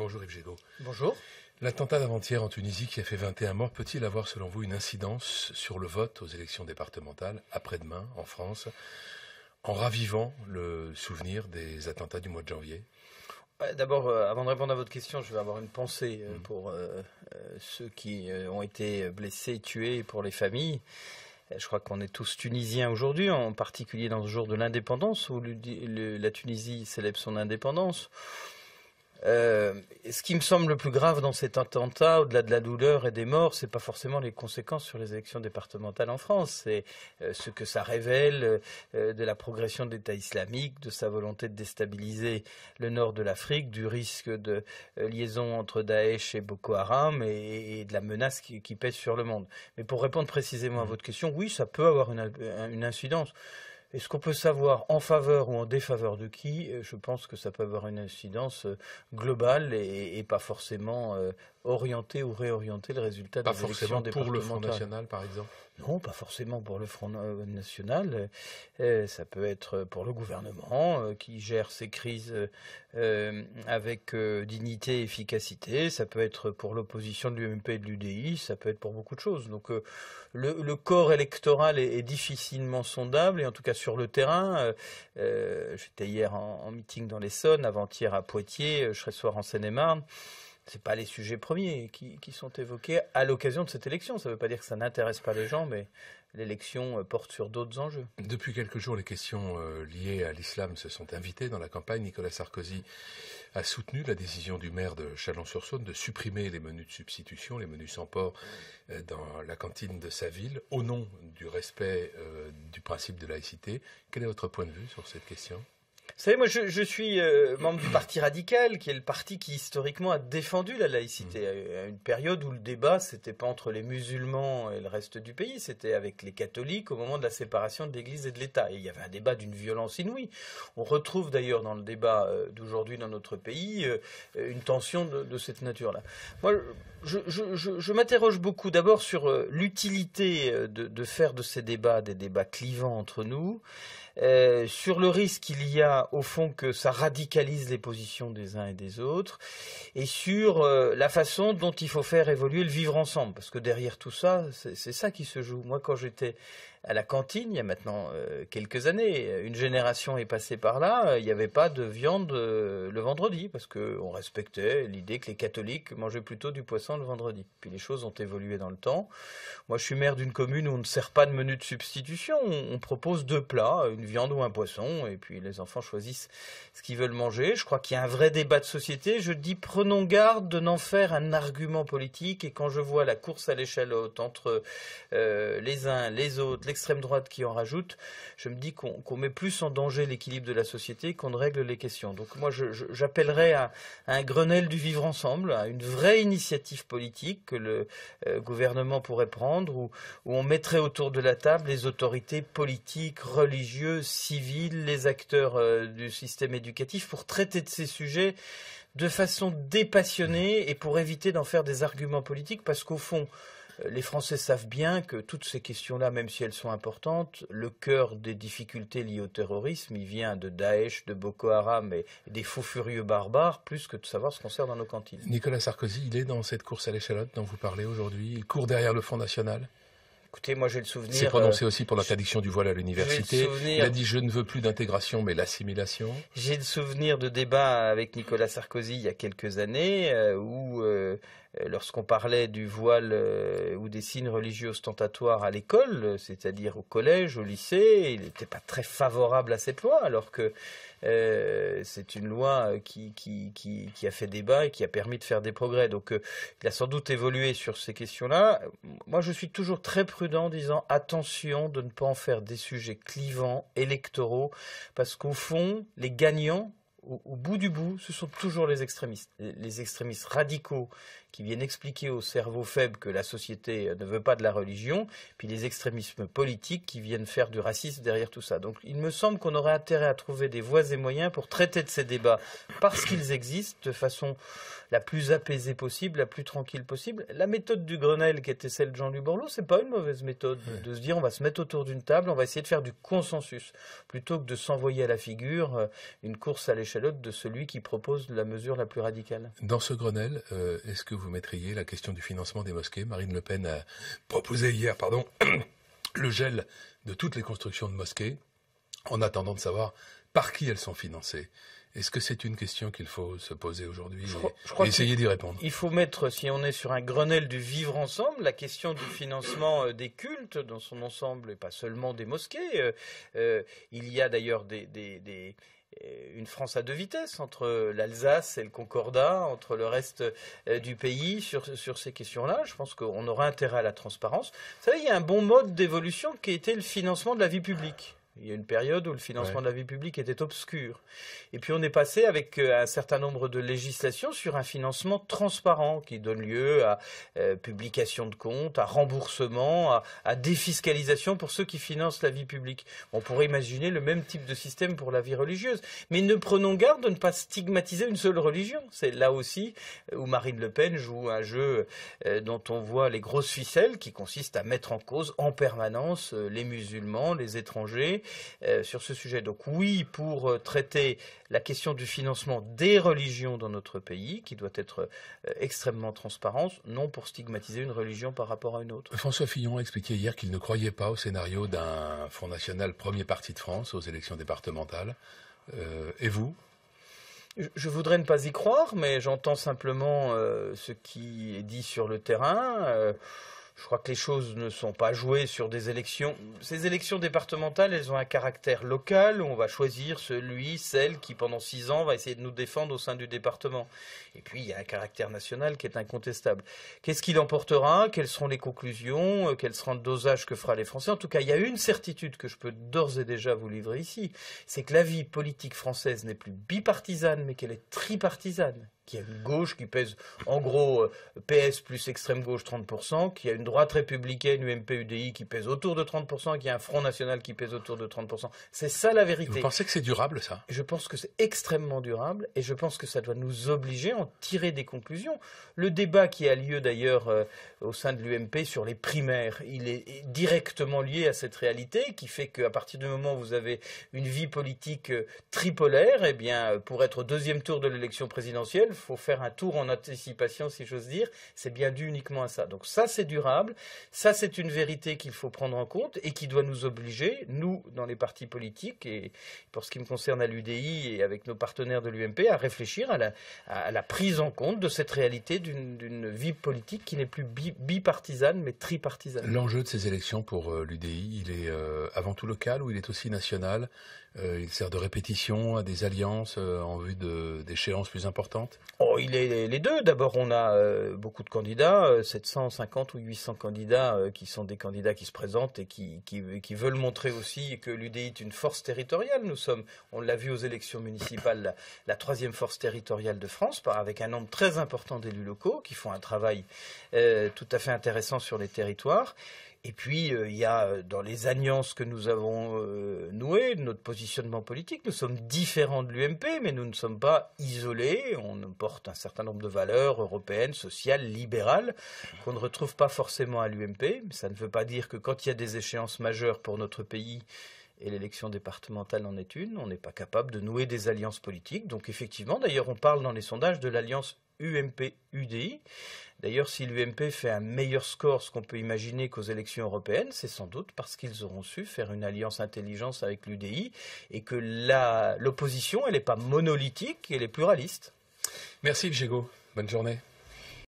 Bonjour Yves Gégaud. Bonjour. L'attentat d'avant-hier en Tunisie qui a fait 21 morts peut-il avoir selon vous une incidence sur le vote aux élections départementales après-demain en France en ravivant le souvenir des attentats du mois de janvier euh, D'abord, euh, avant de répondre à votre question, je vais avoir une pensée euh, mm. pour ceux qui ont été blessés, tués, pour les familles. Je crois qu'on est tous tunisiens aujourd'hui, en particulier dans ce jour de l'indépendance où la Tunisie célèbre son indépendance. Euh, ce qui me semble le plus grave dans cet attentat, au-delà de la douleur et des morts, ce n'est pas forcément les conséquences sur les élections départementales en France. C'est euh, ce que ça révèle euh, de la progression de l'État islamique, de sa volonté de déstabiliser le nord de l'Afrique, du risque de liaison entre Daesh et Boko Haram et, de la menace qui, pèse sur le monde. Mais pour répondre précisément à mmh. votre question, oui, ça peut avoir une incidence. Est-ce qu'on peut savoir en faveur ou en défaveur de qui euh, Je pense que ça peut avoir une incidence euh, globale et, et pas forcément euh, orienter ou réorienter le résultat pas des élections forcément pour le Front National, par exemple Non, pas forcément pour le Front euh, National. Euh, euh, ça peut être pour le gouvernement qui gère ses crises avec dignité et efficacité. Ça peut être pour l'opposition de l'UMP et de l'UDI. Ça peut être pour beaucoup de choses. Donc le, corps électoral est, difficilement sondable et en tout cas sur le terrain. J'étais hier en, en, meeting dans l'Essonne, avant-hier à Poitiers, je serai ce soir en Seine-et-Marne. Ce sont pas les sujets premiers qui, sont évoqués à l'occasion de cette élection. Ça ne veut pas dire que ça n'intéresse pas les gens, mais l'élection euh, porte sur d'autres enjeux. Depuis quelques jours, les questions euh, liées à l'islam se sont invitées dans la campagne. Nicolas Sarkozy a soutenu la décision du maire de Chalon-sur-Saône de supprimer les menus de substitution, les menus sans porc euh, dans la cantine de sa ville, au nom du respect du principe de laïcité. Quel est votre point de vue sur cette question vous savez, moi, je, suis euh, membre du Parti radical, qui est le parti qui historiquement a défendu la laïcité à une période où le débat, c'était pas entre les musulmans et le reste du pays, c'était avec les catholiques au moment de la séparation de l'Église et de l'État. Et il y avait un débat d'une violence inouïe. On retrouve d'ailleurs dans le débat euh, d'aujourd'hui dans notre pays euh, une tension de, cette nature-là. Moi, je, m'interroge beaucoup d'abord sur l'utilité de faire de ces débats des débats clivants entre nous. Euh, sur le risque, qu'il y a au fond que ça radicalise les positions des uns et des autres, et sur euh, la façon dont il faut faire évoluer le vivre ensemble, parce que derrière tout ça, c'est ça qui se joue. Moi, quand j'étais à la cantine, il y a maintenant euh, quelques années, une génération est passée par là, il n'y avait pas de viande le vendredi, parce qu'on respectait l'idée que les catholiques mangeaient plutôt du poisson le vendredi. Puis les choses ont évolué dans le temps. Moi, je suis maire d'une commune où on ne sert pas de menu de substitution, on, on propose deux plats, une viande ou un poisson, et puis les enfants choisissent ce qu'ils veulent manger. Je crois qu'il y a un vrai débat de société. Je dis prenons garde de n'en faire un argument politique, et quand je vois la course à l'échelle haute entre euh, les uns, les autres, l'extrême droite qui en rajoute, je me dis qu'on met plus en danger l'équilibre de la société qu'on ne règle les questions. Donc moi, j'appellerais à, un Grenelle du vivre ensemble, à une vraie initiative politique que le euh, gouvernement pourrait prendre, où on mettrait autour de la table les autorités politiques, religieuses, civils, les acteurs euh, du système éducatif pour traiter de ces sujets de façon dépassionnée et pour éviter d'en faire des arguments politiques parce qu'au fond, euh, les Français savent bien que toutes ces questions-là, même si elles sont importantes, le cœur des difficultés liées au terrorisme, il vient de Daesh, de Boko Haram et des faux furieux barbares, plus que de savoir ce qu'on sert dans nos cantines. Nicolas Sarkozy, il est dans cette course à l'échalote dont vous parlez aujourd'hui. Il court derrière le Front National. Écoutez, moi j'ai le souvenir. C'est prononcé euh, aussi pour l'interdiction du voile à l'université. Il a dit je ne veux plus d'intégration mais l'assimilation. J'ai le souvenir de débats avec Nicolas Sarkozy il y a quelques années euh, où euh, lorsqu'on parlait du voile ou des signes religieux ostentatoires à l'école, c'est-à-dire au collège, au lycée, il n'était pas très favorable à cette loi, alors que euh, c'est une loi qui, a fait débat et qui a permis de faire des progrès. Donc euh, il a sans doute évolué sur ces questions-là. Moi, je suis toujours très prudent en disant attention de ne pas en faire des sujets clivants, électoraux, parce qu'au fond, les gagnants au, bout du bout, ce sont toujours les extrémistes. Les extrémistes radicaux qui viennent expliquer au cerveau faible que la société euh, ne veut pas de la religion, puis les extrémismes politiques qui viennent faire du racisme derrière tout ça. Donc il me semble qu'on aurait intérêt à trouver des voies et moyens pour traiter de ces débats, parce qu'ils existent, de façon la plus apaisée possible, la plus tranquille possible. La méthode du Grenelle, qui était celle de Jean-Luc Borloo, c'est pas une mauvaise méthode de se dire on va se mettre autour d'une table, on va essayer de faire du consensus, plutôt que de s'envoyer à la figure euh, une course à l'échelle l'autre de celui qui propose la mesure la plus radicale. Dans ce Grenelle, euh, est-ce que vous mettriez la question du financement des mosquées Marine Le Pen a proposé hier pardon, le gel de toutes les constructions de mosquées en attendant de savoir par qui elles sont financées. Est-ce que c'est une question qu'il faut se poser aujourd'hui et, essayer d'y répondre Il faut mettre, si on est sur un Grenelle du vivre ensemble, la question du financement euh, des cultes dans son ensemble et pas seulement des mosquées. Euh, il y a d'ailleurs des euh, une France à deux vitesses entre l'Alsace et le Concordat, entre le reste euh, du pays sur, ces questions-là. Je pense qu'on aura intérêt à la transparence. Vous savez, il y a un bon mode d'évolution qui était le financement de la vie publique. Il y a une période où le financement de la vie publique était obscur. Et puis on est passé avec euh, un certain nombre de législations sur un financement transparent qui donne lieu à euh, publication de comptes, à remboursement, à, défiscalisation pour ceux qui financent la vie publique. On pourrait imaginer le même type de système pour la vie religieuse. Mais ne prenons garde de ne pas stigmatiser une seule religion. C'est là aussi euh, où Marine Le Pen joue un jeu dont on voit les grosses ficelles qui consistent à mettre en cause en permanence les musulmans, les étrangers, euh, sur ce sujet. Donc oui, pour euh, traiter la question du financement des religions dans notre pays, qui doit être euh, extrêmement transparente, non pour stigmatiser une religion par rapport à une autre. François Fillon a expliqué hier qu'il ne croyait pas au scénario d'un Front National premier parti de France aux élections départementales. et vous je voudrais ne pas y croire, mais j'entends simplement ce qui est dit sur le terrain. Je crois que les choses ne sont pas jouées sur des élections. Ces élections départementales, elles ont un caractère local on va choisir celui, celle qui, pendant six ans, va essayer de nous défendre au sein du département. Et puis, il y a un caractère national qui est incontestable. Qu'est-ce qu'il emportera Quelles seront les conclusions euh, Quel sera le dosage que fera les Français En tout cas, il y a une certitude que je peux d'ores et déjà vous livrer ici. C'est que la vie politique française n'est plus bipartisane, mais qu'elle est tripartisane qui a une gauche qui pèse en gros euh, PS plus extrême gauche 30%, qui a une droite républicaine, UMP-UDI qui pèse autour de 30%, qui a un Front National qui pèse autour de 30%. C'est ça la vérité. Vous pensez que c'est durable ça Je pense que c'est extrêmement durable et je pense que ça doit nous obliger à en tirer des conclusions. Le débat qui a lieu d'ailleurs euh, au sein de l'UMP sur les primaires, il est directement lié à cette réalité qui fait qu'à partir du moment où vous avez une vie politique euh, tripolaire, eh bien, pour être au deuxième tour de l'élection présidentielle, faut faire un tour en anticipation, si j'ose dire. C'est bien dû uniquement à ça. Donc ça, c'est durable. Ça, c'est une vérité qu'il faut prendre en compte et qui doit nous obliger, nous, dans les partis politiques, et pour ce qui me concerne à l'UDI et avec nos partenaires de l'UMP, à réfléchir à la, prise en compte de cette réalité d'une vie politique qui n'est plus bipartisane, mais tripartisane. L'enjeu de ces élections pour euh, l'UDI, il est euh, avant tout local ou il est aussi national euh, Il sert de répétition à des alliances en vue d'échéances plus importantes Oh, il est les deux. D'abord, on a euh, beaucoup de candidats, 750 euh, ou 800 candidats euh, qui sont des candidats qui se présentent et qui, veulent montrer aussi que l'UDI est une force territoriale. Nous sommes, on l'a vu aux élections municipales, la, troisième force territoriale de France, avec un nombre très important d'élus locaux qui font un travail tout à fait intéressant sur les territoires. Et puis, euh, il y a euh, dans les alliances que nous avons euh, nouées, notre positionnement politique, nous sommes différents de l'UMP, mais nous ne sommes pas isolés. On porte un certain nombre de valeurs européennes, sociales, libérales, qu'on ne retrouve pas forcément à l'UMP. Ça ne veut pas dire que quand il y a des échéances majeures pour notre pays, et l'élection départementale en est une, on n'est pas capable de nouer des alliances politiques. Donc effectivement, d'ailleurs, on parle dans les sondages de l'alliance UMP-UDI. D'ailleurs, si l'UMP fait un meilleur score, ce qu'on peut imaginer qu'aux élections européennes, c'est sans doute parce qu'ils auront su faire une alliance intelligence avec l'UDI et que l'opposition, elle n'est pas monolithique, elle est pluraliste. Merci, Bjego. Bonne journée.